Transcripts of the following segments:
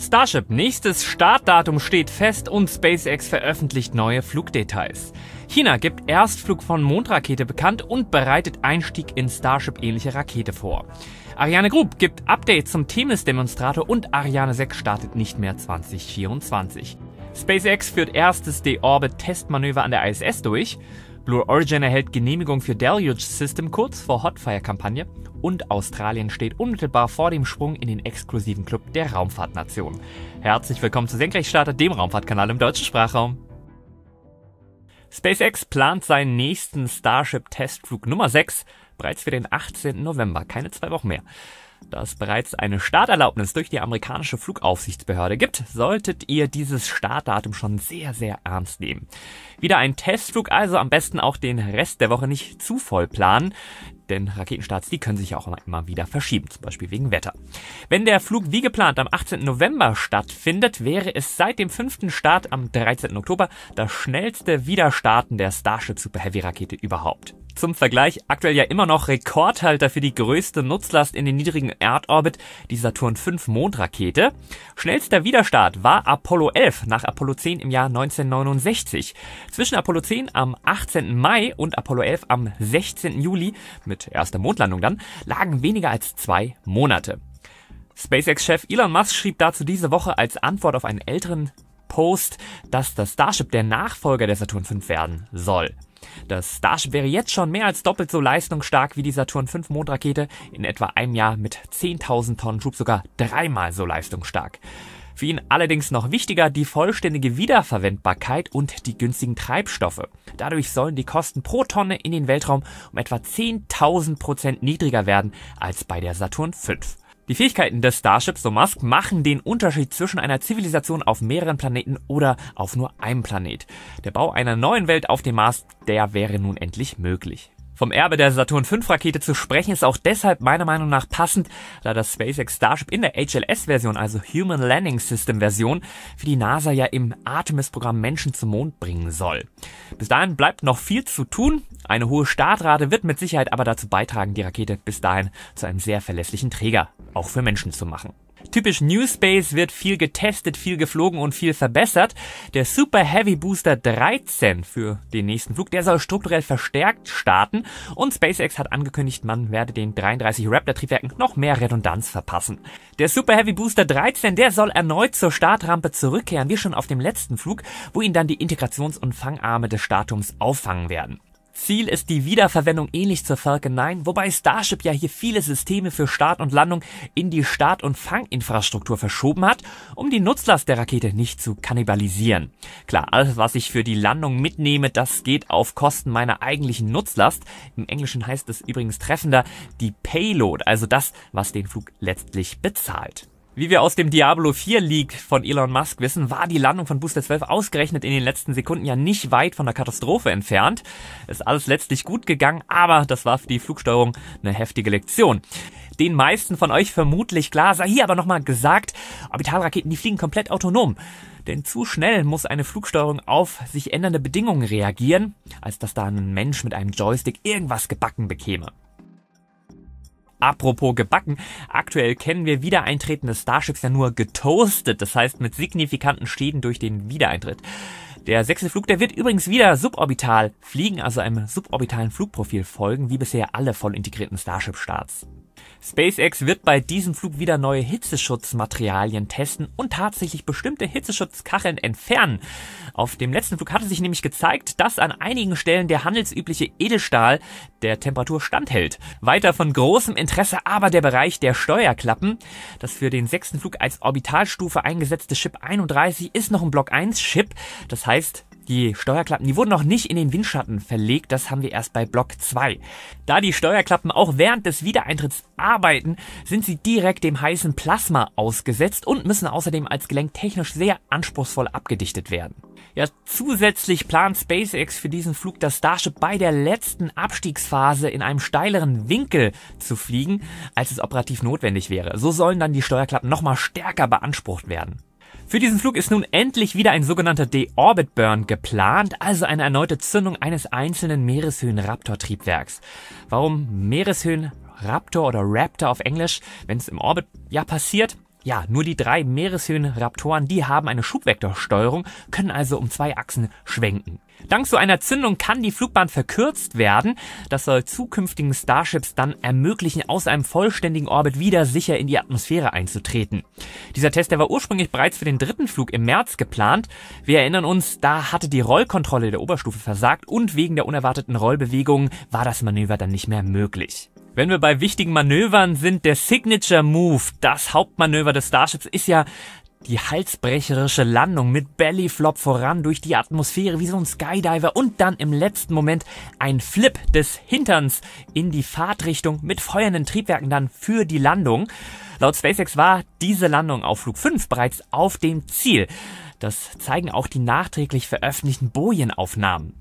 Starship nächstes Startdatum steht fest und SpaceX veröffentlicht neue Flugdetails. China gibt Erstflug von Mondrakete bekannt und bereitet Einstieg in Starship-ähnliche Rakete vor. Ariane Group gibt Updates zum Themis-Demonstrator und Ariane 6 startet nicht mehr 2024. SpaceX führt erstes De-Orbit-Testmanöver an der ISS durch Blue Origin erhält Genehmigung für Deluge System kurz vor Hotfire-Kampagne und Australien steht unmittelbar vor dem Sprung in den exklusiven Club der Raumfahrtnation. Herzlich willkommen zu Senkrechtstarter, dem Raumfahrtkanal im deutschen Sprachraum. SpaceX plant seinen nächsten Starship-Testflug Nummer 6 bereits für den 18. November, keine zwei Wochen mehr da es bereits eine Starterlaubnis durch die amerikanische Flugaufsichtsbehörde gibt, solltet ihr dieses Startdatum schon sehr, sehr ernst nehmen. Wieder ein Testflug also, am besten auch den Rest der Woche nicht zu voll planen, denn Raketenstarts, die können sich ja auch immer wieder verschieben, zum Beispiel wegen Wetter. Wenn der Flug wie geplant am 18. November stattfindet, wäre es seit dem fünften Start am 13. Oktober das schnellste Wiederstarten der Starship Super Heavy Rakete überhaupt. Zum Vergleich, aktuell ja immer noch Rekordhalter für die größte Nutzlast in den niedrigen Erdorbit, die Saturn V Mondrakete. Schnellster Widerstart war Apollo 11 nach Apollo 10 im Jahr 1969. Zwischen Apollo 10 am 18. Mai und Apollo 11 am 16. Juli mit mit erster Mondlandung dann, lagen weniger als zwei Monate. SpaceX-Chef Elon Musk schrieb dazu diese Woche als Antwort auf einen älteren Post, dass das Starship der Nachfolger der Saturn V werden soll. Das Starship wäre jetzt schon mehr als doppelt so leistungsstark wie die Saturn V Mondrakete, in etwa einem Jahr mit 10.000 Tonnen Schub sogar dreimal so leistungsstark. Für ihn allerdings noch wichtiger die vollständige Wiederverwendbarkeit und die günstigen Treibstoffe. Dadurch sollen die Kosten pro Tonne in den Weltraum um etwa 10.000 Prozent niedriger werden als bei der Saturn V. Die Fähigkeiten des Starships, so Musk, machen den Unterschied zwischen einer Zivilisation auf mehreren Planeten oder auf nur einem Planet. Der Bau einer neuen Welt auf dem Mars, der wäre nun endlich möglich. Vom Erbe der Saturn V Rakete zu sprechen ist auch deshalb meiner Meinung nach passend, da das SpaceX Starship in der HLS Version, also Human Landing System Version, für die NASA ja im Artemis Programm Menschen zum Mond bringen soll. Bis dahin bleibt noch viel zu tun. Eine hohe Startrate wird mit Sicherheit aber dazu beitragen, die Rakete bis dahin zu einem sehr verlässlichen Träger auch für Menschen zu machen. Typisch New Space wird viel getestet, viel geflogen und viel verbessert. Der Super Heavy Booster 13 für den nächsten Flug, der soll strukturell verstärkt starten und SpaceX hat angekündigt, man werde den 33 Raptor Triebwerken noch mehr Redundanz verpassen. Der Super Heavy Booster 13, der soll erneut zur Startrampe zurückkehren, wie schon auf dem letzten Flug, wo ihn dann die Integrations- und Fangarme des Statums auffangen werden. Ziel ist die Wiederverwendung ähnlich zur Falcon 9, wobei Starship ja hier viele Systeme für Start und Landung in die Start- und Fanginfrastruktur verschoben hat, um die Nutzlast der Rakete nicht zu kannibalisieren. Klar, alles was ich für die Landung mitnehme, das geht auf Kosten meiner eigentlichen Nutzlast. Im Englischen heißt es übrigens treffender die Payload, also das, was den Flug letztlich bezahlt. Wie wir aus dem Diablo 4 Leak von Elon Musk wissen, war die Landung von Booster 12 ausgerechnet in den letzten Sekunden ja nicht weit von der Katastrophe entfernt. Ist alles letztlich gut gegangen, aber das war für die Flugsteuerung eine heftige Lektion den meisten von euch vermutlich klar, sei hier aber nochmal gesagt, Orbitalraketen, die fliegen komplett autonom. Denn zu schnell muss eine Flugsteuerung auf sich ändernde Bedingungen reagieren, als dass da ein Mensch mit einem Joystick irgendwas gebacken bekäme. Apropos gebacken, aktuell kennen wir wiedereintretende Starships ja nur getoastet, das heißt mit signifikanten Schäden durch den Wiedereintritt. Der sechste Flug, der wird übrigens wieder suborbital fliegen, also einem suborbitalen Flugprofil folgen, wie bisher alle voll integrierten Starship-Starts. SpaceX wird bei diesem Flug wieder neue Hitzeschutzmaterialien testen und tatsächlich bestimmte Hitzeschutzkacheln entfernen. Auf dem letzten Flug hatte sich nämlich gezeigt, dass an einigen Stellen der handelsübliche Edelstahl der Temperatur standhält. Weiter von großem Interesse aber der Bereich der Steuerklappen. Das für den sechsten Flug als Orbitalstufe eingesetzte Chip 31 ist noch ein Block 1 Chip. Das heißt, die Steuerklappen, die wurden noch nicht in den Windschatten verlegt, das haben wir erst bei Block 2. Da die Steuerklappen auch während des Wiedereintritts arbeiten, sind sie direkt dem heißen Plasma ausgesetzt und müssen außerdem als Gelenk technisch sehr anspruchsvoll abgedichtet werden. Ja, zusätzlich plant SpaceX für diesen Flug das Starship bei der letzten Abstiegsphase in einem steileren Winkel zu fliegen, als es operativ notwendig wäre. So sollen dann die Steuerklappen nochmal stärker beansprucht werden. Für diesen Flug ist nun endlich wieder ein sogenannter De-Orbit-Burn geplant, also eine erneute Zündung eines einzelnen meereshöhen raptor triebwerks Warum Meereshöhen-Raptor oder Raptor auf Englisch, wenn es im Orbit ja passiert? Ja, nur die drei Meereshöhen-Raptoren, die haben eine Schubvektorsteuerung, können also um zwei Achsen schwenken. Dank so einer Zündung kann die Flugbahn verkürzt werden. Das soll zukünftigen Starships dann ermöglichen, aus einem vollständigen Orbit wieder sicher in die Atmosphäre einzutreten. Dieser Test, der war ursprünglich bereits für den dritten Flug im März geplant. Wir erinnern uns, da hatte die Rollkontrolle der Oberstufe versagt und wegen der unerwarteten Rollbewegungen war das Manöver dann nicht mehr möglich. Wenn wir bei wichtigen Manövern sind, der Signature Move, das Hauptmanöver des Starships, ist ja die halsbrecherische Landung mit Bellyflop voran durch die Atmosphäre wie so ein Skydiver und dann im letzten Moment ein Flip des Hinterns in die Fahrtrichtung mit feuernden Triebwerken dann für die Landung. Laut SpaceX war diese Landung auf Flug 5 bereits auf dem Ziel. Das zeigen auch die nachträglich veröffentlichten Bojenaufnahmen.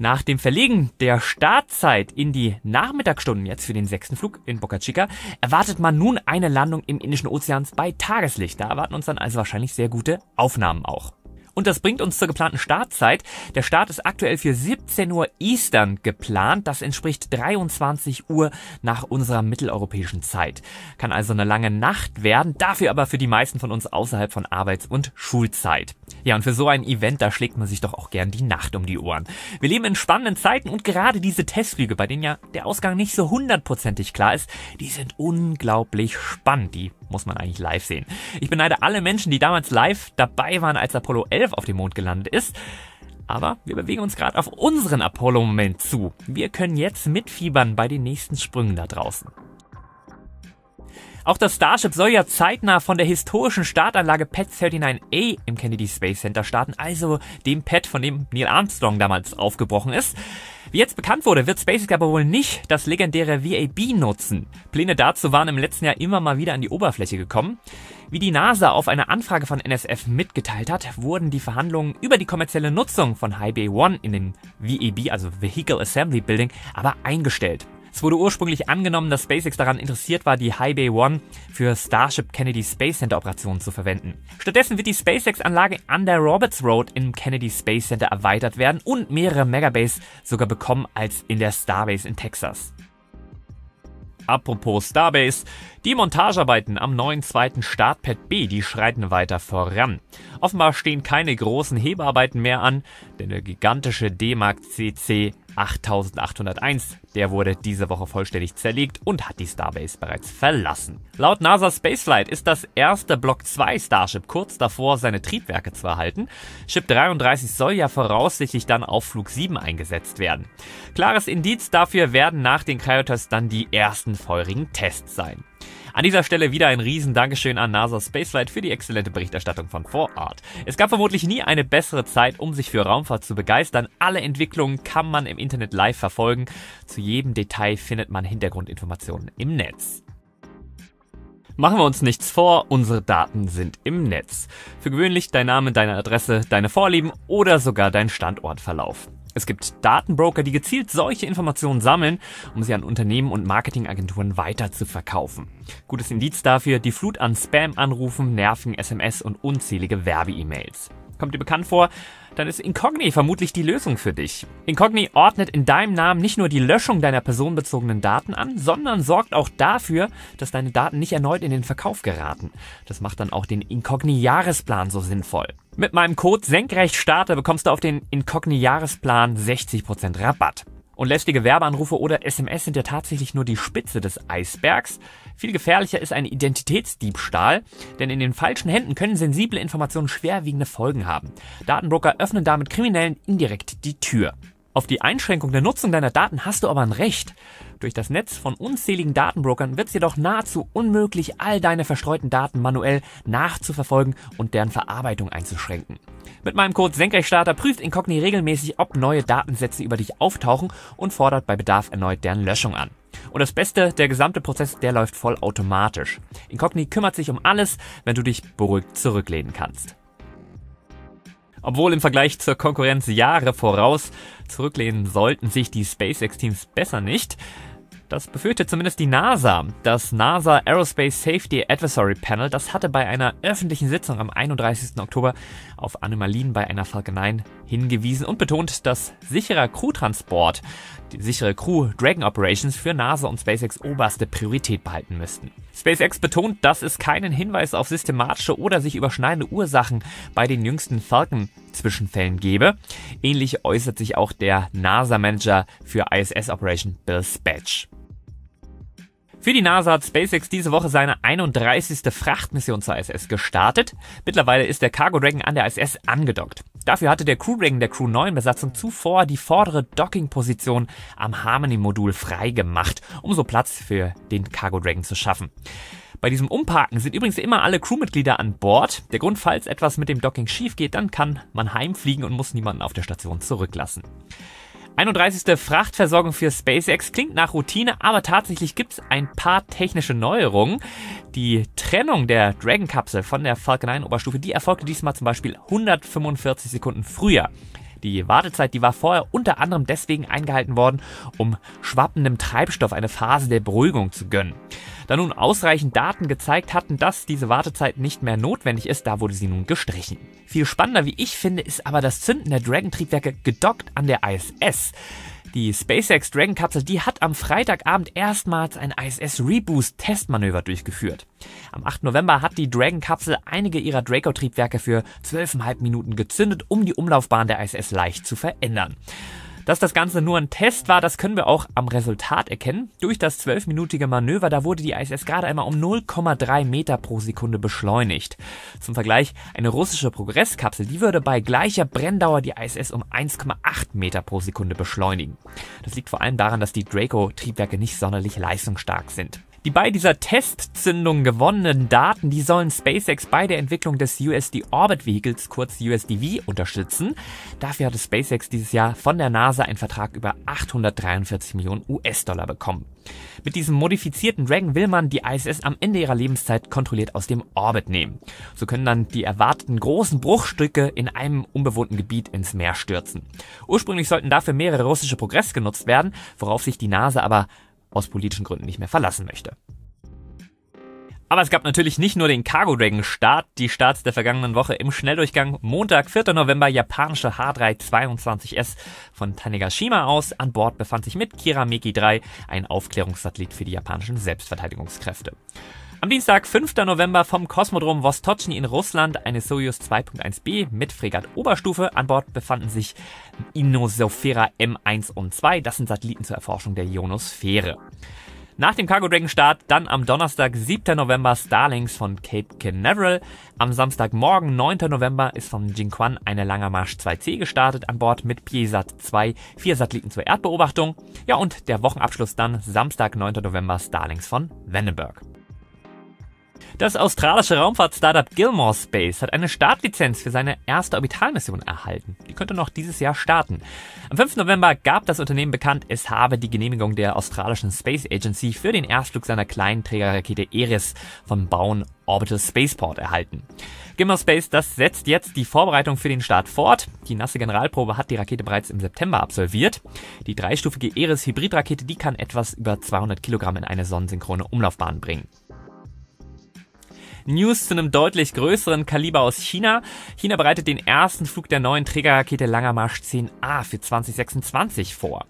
Nach dem Verlegen der Startzeit in die Nachmittagsstunden jetzt für den sechsten Flug in Boca Chica erwartet man nun eine Landung im Indischen Ozeans bei Tageslicht. Da erwarten uns dann also wahrscheinlich sehr gute Aufnahmen auch. Und das bringt uns zur geplanten Startzeit. Der Start ist aktuell für 17 Uhr Eastern geplant. Das entspricht 23 Uhr nach unserer mitteleuropäischen Zeit. Kann also eine lange Nacht werden, dafür aber für die meisten von uns außerhalb von Arbeits- und Schulzeit. Ja, und für so ein Event, da schlägt man sich doch auch gern die Nacht um die Ohren. Wir leben in spannenden Zeiten und gerade diese Testflüge, bei denen ja der Ausgang nicht so hundertprozentig klar ist, die sind unglaublich spannend. Die muss man eigentlich live sehen. Ich beneide alle Menschen, die damals live dabei waren, als Apollo 11 auf dem Mond gelandet ist. Aber wir bewegen uns gerade auf unseren Apollo-Moment zu. Wir können jetzt mitfiebern bei den nächsten Sprüngen da draußen. Auch das Starship soll ja zeitnah von der historischen Startanlage Pad 39A im Kennedy Space Center starten, also dem Pad, von dem Neil Armstrong damals aufgebrochen ist. Wie jetzt bekannt wurde, wird SpaceX aber wohl nicht das legendäre VAB nutzen. Pläne dazu waren im letzten Jahr immer mal wieder an die Oberfläche gekommen. Wie die NASA auf eine Anfrage von NSF mitgeteilt hat, wurden die Verhandlungen über die kommerzielle Nutzung von High Bay One in dem VAB, also Vehicle Assembly Building, aber eingestellt. Es wurde ursprünglich angenommen, dass SpaceX daran interessiert war, die High Bay One für Starship Kennedy Space Center Operationen zu verwenden. Stattdessen wird die SpaceX-Anlage an der Roberts Road im Kennedy Space Center erweitert werden und mehrere Megabase sogar bekommen als in der Starbase in Texas. Apropos Starbase, die Montagearbeiten am neuen zweiten Startpad B, die schreiten weiter voran. Offenbar stehen keine großen Hebearbeiten mehr an, denn der gigantische D-Mark CC 8801. Der wurde diese Woche vollständig zerlegt und hat die Starbase bereits verlassen. Laut NASA Spaceflight ist das erste Block 2 Starship kurz davor, seine Triebwerke zu erhalten. Ship 33 soll ja voraussichtlich dann auf Flug 7 eingesetzt werden. Klares Indiz dafür werden nach den Cryotests dann die ersten feurigen Tests sein. An dieser Stelle wieder ein riesen Dankeschön an NASA Spaceflight für die exzellente Berichterstattung von Vor Ort. Es gab vermutlich nie eine bessere Zeit, um sich für Raumfahrt zu begeistern. Alle Entwicklungen kann man im Internet live verfolgen. Zu jedem Detail findet man Hintergrundinformationen im Netz. Machen wir uns nichts vor, unsere Daten sind im Netz. Für gewöhnlich dein Name, deine Adresse, deine Vorlieben oder sogar dein Standortverlauf. Es gibt Datenbroker, die gezielt solche Informationen sammeln, um sie an Unternehmen und Marketingagenturen weiter zu verkaufen. Gutes Indiz dafür, die Flut an Spam-Anrufen, Nerven, SMS und unzählige Werbe-E-Mails. Kommt dir bekannt vor? Dann ist Incogni vermutlich die Lösung für dich. Incogni ordnet in deinem Namen nicht nur die Löschung deiner personenbezogenen Daten an, sondern sorgt auch dafür, dass deine Daten nicht erneut in den Verkauf geraten. Das macht dann auch den Incogni-Jahresplan so sinnvoll. Mit meinem Code Senkrechtstarter bekommst du auf den Incogni-Jahresplan 60% Rabatt. Und lästige Werbeanrufe oder SMS sind ja tatsächlich nur die Spitze des Eisbergs. Viel gefährlicher ist ein Identitätsdiebstahl, denn in den falschen Händen können sensible Informationen schwerwiegende Folgen haben. Datenbroker öffnen damit Kriminellen indirekt die Tür. Auf die Einschränkung der Nutzung deiner Daten hast du aber ein Recht. Durch das Netz von unzähligen Datenbrokern wird es jedoch nahezu unmöglich, all deine verstreuten Daten manuell nachzuverfolgen und deren Verarbeitung einzuschränken. Mit meinem Code Senkrechtstarter prüft Incogni regelmäßig, ob neue Datensätze über dich auftauchen und fordert bei Bedarf erneut deren Löschung an. Und das Beste, der gesamte Prozess, der läuft vollautomatisch. Incogni kümmert sich um alles, wenn du dich beruhigt zurücklehnen kannst. Obwohl im Vergleich zur Konkurrenz Jahre voraus zurücklehnen sollten sich die SpaceX-Teams besser nicht. Das befürchtet zumindest die NASA. Das NASA Aerospace Safety Adversary Panel, das hatte bei einer öffentlichen Sitzung am 31. Oktober auf Anomalien bei einer Falcon 9 hingewiesen und betont, dass sicherer Crewtransport, die sichere Crew Dragon Operations für NASA und SpaceX oberste Priorität behalten müssten. SpaceX betont, dass es keinen Hinweis auf systematische oder sich überschneidende Ursachen bei den jüngsten Falcon Zwischenfällen gebe. Ähnlich äußert sich auch der NASA-Manager für ISS Operation Bill Spatch. Für die NASA hat SpaceX diese Woche seine 31. Frachtmission zur ISS gestartet. Mittlerweile ist der Cargo Dragon an der ISS angedockt. Dafür hatte der Crew Dragon der Crew 9 Besatzung zuvor die vordere Dockingposition am Harmony-Modul frei gemacht, um so Platz für den Cargo Dragon zu schaffen. Bei diesem Umparken sind übrigens immer alle Crewmitglieder an Bord. Der Grund, falls etwas mit dem Docking schief geht, dann kann man heimfliegen und muss niemanden auf der Station zurücklassen. 31. Frachtversorgung für SpaceX klingt nach Routine, aber tatsächlich gibt es ein paar technische Neuerungen. Die Trennung der Dragon-Kapsel von der Falcon 9-Oberstufe, die erfolgte diesmal zum Beispiel 145 Sekunden früher. Die Wartezeit, die war vorher unter anderem deswegen eingehalten worden, um schwappendem Treibstoff eine Phase der Beruhigung zu gönnen. Da nun ausreichend Daten gezeigt hatten, dass diese Wartezeit nicht mehr notwendig ist, da wurde sie nun gestrichen. Viel spannender, wie ich finde, ist aber das Zünden der Dragon-Triebwerke gedockt an der ISS. Die SpaceX Dragon Kapsel, die hat am Freitagabend erstmals ein ISS Reboost Testmanöver durchgeführt. Am 8. November hat die Dragon Kapsel einige ihrer Draco Triebwerke für 12,5 Minuten gezündet, um die Umlaufbahn der ISS leicht zu verändern. Dass das Ganze nur ein Test war, das können wir auch am Resultat erkennen. Durch das zwölfminütige Manöver, da wurde die ISS gerade einmal um 0,3 Meter pro Sekunde beschleunigt. Zum Vergleich, eine russische Progresskapsel, die würde bei gleicher Brenndauer die ISS um 1,8 Meter pro Sekunde beschleunigen. Das liegt vor allem daran, dass die Draco-Triebwerke nicht sonderlich leistungsstark sind. Die bei dieser Testzündung gewonnenen Daten, die sollen SpaceX bei der Entwicklung des USD Orbit Vehicles, kurz USDV, unterstützen. Dafür hatte SpaceX dieses Jahr von der NASA einen Vertrag über 843 Millionen US-Dollar bekommen. Mit diesem modifizierten Dragon will man die ISS am Ende ihrer Lebenszeit kontrolliert aus dem Orbit nehmen. So können dann die erwarteten großen Bruchstücke in einem unbewohnten Gebiet ins Meer stürzen. Ursprünglich sollten dafür mehrere russische Progress genutzt werden, worauf sich die NASA aber aus politischen Gründen nicht mehr verlassen möchte. Aber es gab natürlich nicht nur den Cargo Dragon Start, die Starts der vergangenen Woche im Schnelldurchgang. Montag, 4. November, japanische h 3 22 s von Tanegashima aus. An Bord befand sich mit Kirameki 3 ein Aufklärungssatellit für die japanischen Selbstverteidigungskräfte. Am Dienstag, 5. November vom Kosmodrom Vostochny in Russland eine Soyuz 2.1b mit Fregat-Oberstufe. An Bord befanden sich Ionosophera M1 und 2. Das sind Satelliten zur Erforschung der Ionosphäre. Nach dem Cargo Dragon Start dann am Donnerstag, 7. November, Starlings von Cape Canaveral. Am Samstagmorgen, 9. November, ist vom Jinquan eine Langer Marsch 2C gestartet an Bord mit Piesat 2, vier Satelliten zur Erdbeobachtung. Ja, und der Wochenabschluss dann Samstag, 9. November, Starlings von Vandenberg. Das australische Raumfahrt-Startup Gilmore Space hat eine Startlizenz für seine erste Orbitalmission erhalten. Die könnte noch dieses Jahr starten. Am 5. November gab das Unternehmen bekannt, es habe die Genehmigung der australischen Space Agency für den Erstflug seiner kleinen Trägerrakete Eris von Bauen Orbital Spaceport erhalten. Gilmore Space, das setzt jetzt die Vorbereitung für den Start fort. Die nasse generalprobe hat die Rakete bereits im September absolviert. Die dreistufige Eris-Hybridrakete, die kann etwas über 200 Kilogramm in eine sonnensynchrone Umlaufbahn bringen. News zu einem deutlich größeren Kaliber aus China. China bereitet den ersten Flug der neuen Trägerrakete Langer Marsch 10A für 2026 vor.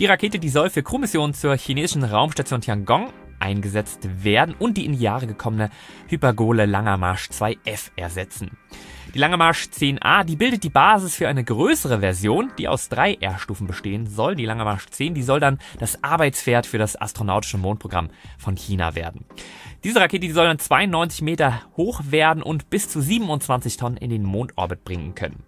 Die Rakete, die soll für Crewmissionen zur chinesischen Raumstation Tiangong eingesetzt werden und die in die Jahre gekommene Hypergole Langermarsch 2F ersetzen. Die Langermarsch 10a, die bildet die Basis für eine größere Version, die aus drei R-Stufen bestehen soll. Die Langermarsch 10, die soll dann das Arbeitspferd für das astronautische Mondprogramm von China werden. Diese Rakete, die soll dann 92 Meter hoch werden und bis zu 27 Tonnen in den Mondorbit bringen können.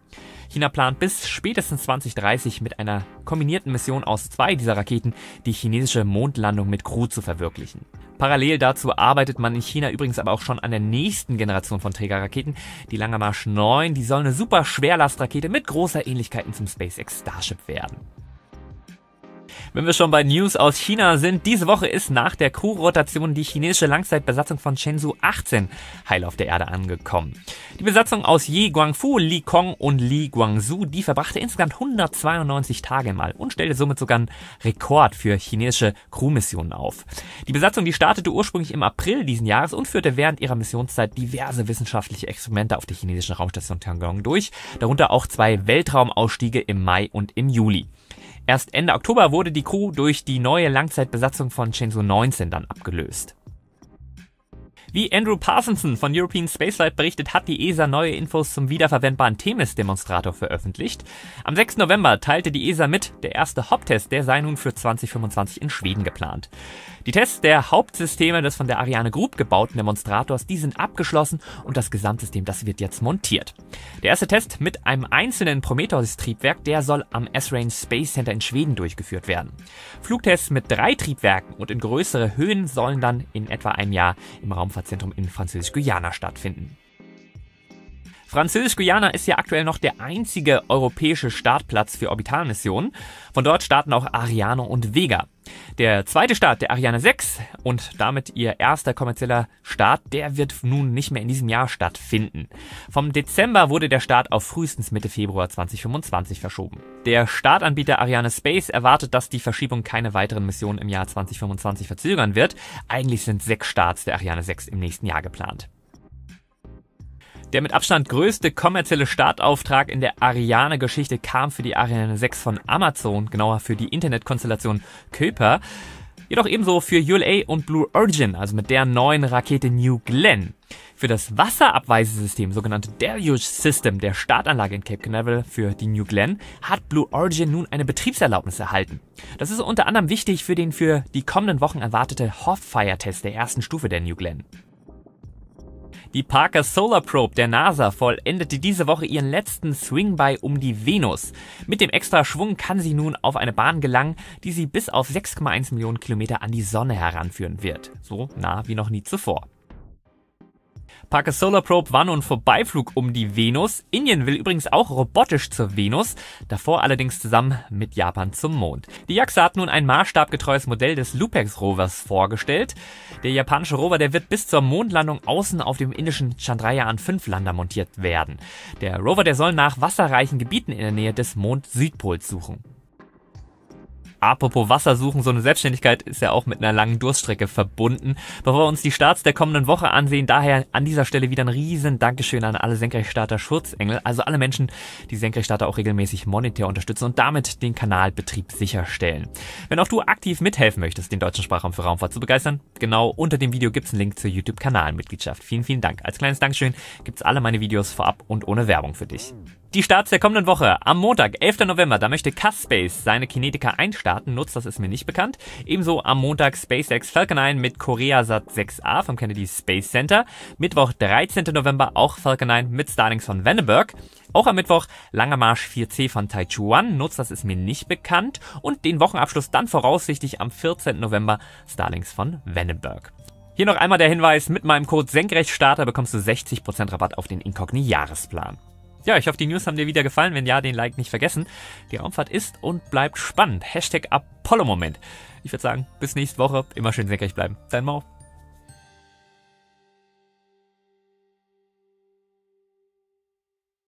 China plant bis spätestens 2030 mit einer kombinierten Mission aus zwei dieser Raketen die chinesische Mondlandung mit Crew zu verwirklichen. Parallel dazu arbeitet man in China übrigens aber auch schon an der nächsten Generation von Trägerraketen. Die Langer Marsch 9, die soll eine super Schwerlastrakete mit großer Ähnlichkeiten zum SpaceX Starship werden. Wenn wir schon bei News aus China sind, diese Woche ist nach der Crew-Rotation die chinesische Langzeitbesatzung von Shenzhou 18 heil auf der Erde angekommen. Die Besatzung aus Yi Guangfu, Li Kong und Li Guangzhou, die verbrachte insgesamt 192 Tage mal und stellte somit sogar einen Rekord für chinesische Crew-Missionen auf. Die Besatzung, die startete ursprünglich im April diesen Jahres und führte während ihrer Missionszeit diverse wissenschaftliche Experimente auf der chinesischen Raumstation Tiangong durch, darunter auch zwei Weltraumausstiege im Mai und im Juli. Erst Ende Oktober wurde die Crew durch die neue Langzeitbesatzung von Shenzhou 19 dann abgelöst. Wie Andrew Parsonson von European Spaceflight berichtet, hat die ESA neue Infos zum wiederverwendbaren Themis-Demonstrator veröffentlicht. Am 6. November teilte die ESA mit, der erste Haupttest, der sei nun für 2025 in Schweden geplant. Die Tests der Hauptsysteme des von der Ariane Group gebauten Demonstrators, die sind abgeschlossen und das Gesamtsystem, das wird jetzt montiert. Der erste Test mit einem einzelnen Prometheus-Triebwerk, der soll am S-Range Space Center in Schweden durchgeführt werden. Flugtests mit drei Triebwerken und in größere Höhen sollen dann in etwa einem Jahr im Raumfahrt Stadtzentrum in Französisch-Guyana stattfinden. Französisch-Guyana ist ja aktuell noch der einzige europäische Startplatz für Orbitalmissionen. Von dort starten auch Ariane und Vega. Der zweite Start, der Ariane 6 und damit ihr erster kommerzieller Start, der wird nun nicht mehr in diesem Jahr stattfinden. Vom Dezember wurde der Start auf frühestens Mitte Februar 2025 verschoben. Der Startanbieter Ariane Space erwartet, dass die Verschiebung keine weiteren Missionen im Jahr 2025 verzögern wird. Eigentlich sind sechs Starts der Ariane 6 im nächsten Jahr geplant. Der mit Abstand größte kommerzielle Startauftrag in der Ariane-Geschichte kam für die Ariane 6 von Amazon, genauer für die Internetkonstellation Köper. Jedoch ebenso für ULA und Blue Origin, also mit der neuen Rakete New Glenn. Für das Wasserabweisesystem, sogenannte Deluge System, der Startanlage in Cape Canaveral für die New Glenn, hat Blue Origin nun eine Betriebserlaubnis erhalten. Das ist unter anderem wichtig für den für die kommenden Wochen erwartete Hofffire-Test der ersten Stufe der New Glenn. Die Parker Solar Probe der NASA vollendete diese Woche ihren letzten Swing-By um die Venus. Mit dem extra Schwung kann sie nun auf eine Bahn gelangen, die sie bis auf 6,1 Millionen Kilometer an die Sonne heranführen wird. So nah wie noch nie zuvor. Parker Solar Probe war nun Vorbeiflug um die Venus. Indien will übrigens auch robotisch zur Venus, davor allerdings zusammen mit Japan zum Mond. Die JAXA hat nun ein maßstabgetreues Modell des Lupex Rovers vorgestellt. Der japanische Rover, der wird bis zur Mondlandung außen auf dem indischen Chandrayaan 5 Lander montiert werden. Der Rover, der soll nach wasserreichen Gebieten in der Nähe des Mond-Südpols suchen. Apropos Wasser suchen, so eine Selbstständigkeit ist ja auch mit einer langen Durststrecke verbunden. Bevor wir uns die Starts der kommenden Woche ansehen, daher an dieser Stelle wieder ein riesen Dankeschön an alle Senkrechtstarter Schutzengel, also alle Menschen, die Senkrechtstarter auch regelmäßig monetär unterstützen und damit den Kanalbetrieb sicherstellen. Wenn auch du aktiv mithelfen möchtest, den deutschen Sprachraum für Raumfahrt zu begeistern, genau unter dem Video gibt's einen Link zur YouTube-Kanalmitgliedschaft. Vielen, vielen Dank. Als kleines Dankeschön gibt's alle meine Videos vorab und ohne Werbung für dich. Die Starts der kommenden Woche. Am Montag, 11. November, da möchte Caspace seine Kinetika einstarten. Nutzt, das ist mir nicht bekannt. Ebenso am Montag SpaceX Falcon 9 mit Koreasat 6A vom Kennedy Space Center. Mittwoch, 13. November, auch Falcon 9 mit Starlings von Vandenberg. Auch am Mittwoch Langer Marsch 4C von Taichuan. Nutzt, das ist mir nicht bekannt. Und den Wochenabschluss dann voraussichtlich am 14. November Starlings von Vandenberg. Hier noch einmal der Hinweis, mit meinem Code Senkrechtstarter bekommst du 60% Rabatt auf den Incogni-Jahresplan. Ja, ich hoffe, die News haben dir wieder gefallen. Wenn ja, den Like nicht vergessen. Die Raumfahrt ist und bleibt spannend. Hashtag Apollo-Moment. Ich würde sagen, bis nächste Woche. Immer schön senkrecht bleiben. Dein Mau.